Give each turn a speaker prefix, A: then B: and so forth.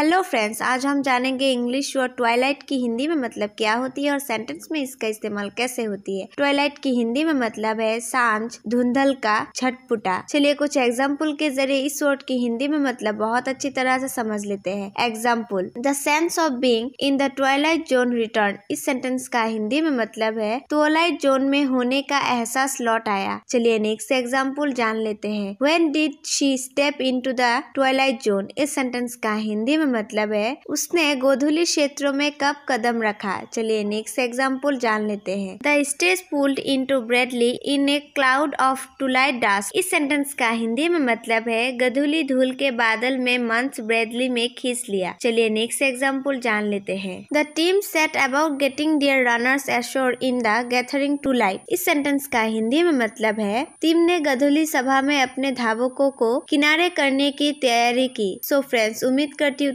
A: hello friends आज हम जानेंगे इंग्लिश और ट्वाइलाइट की हिंदी में मतलब क्या होती है और सेंटेंस में इसका इस्तेमाल कैसे होती है ट्वाइलाइट की हिंदी में मतलब है सांझ धुंधल का छटपुटा चलिए कुछ एग्जाम्पल के जरिए इस वर्ड की हिंदी में मतलब बहुत अच्छी तरह से समझ लेते हैं example the sense of being in the twilight zone return इस सेंटेंस का हिंदी में मतलब है ट्वाइलाइट जोन में होने का एहसास लौट आया चलिए नेक्स्ट एग्जाम्पल जान लेते हैं when did she step into the twilight zone इस सेंटेंस का हिंदी में मतलब है उसने गोधुली क्षेत्रों में कब कदम रखा चलिए नेक्स्ट एग्जाम्पल जान लेते हैं the stage pulled into Bradley in a cloud of twilight dust इस सेंटेंस का हिंदी में मतलब है गधुली धूल के बादल में मंथ ब्रेडली में खींच लिया चलिए नेक्स्ट एग्जाम्पल जान लेते हैं the team set about getting their runners ashore in the gathering twilight इस सेंटेंस का हिंदी में मतलब है टीम ने गधुली सभा में अपने धावकों को किनारे करने की तैयारी की सो so फ्रेंड्स उम्मीद करती हूँ